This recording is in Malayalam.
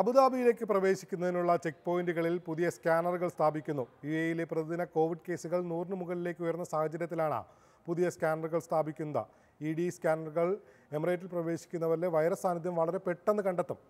അബുദാബിയിലേക്ക് പ്രവേശിക്കുന്നതിനുള്ള ചെക്ക് പോയിന്റുകളിൽ പുതിയ സ്കാനറുകൾ സ്ഥാപിക്കുന്നു യു എയിലെ പ്രതിദിന കോവിഡ് കേസുകൾ നൂറിന് മുകളിലേക്ക് ഉയർന്ന സാഹചര്യത്തിലാണ് പുതിയ സ്കാനറുകൾ സ്ഥാപിക്കുന്നത് ഇ ഡി സ്കാനറുകൾ എമിറേറ്റിൽ പ്രവേശിക്കുന്നവരിലെ വൈറസ് സാന്നിധ്യം വളരെ പെട്ടെന്ന് കണ്ടെത്തും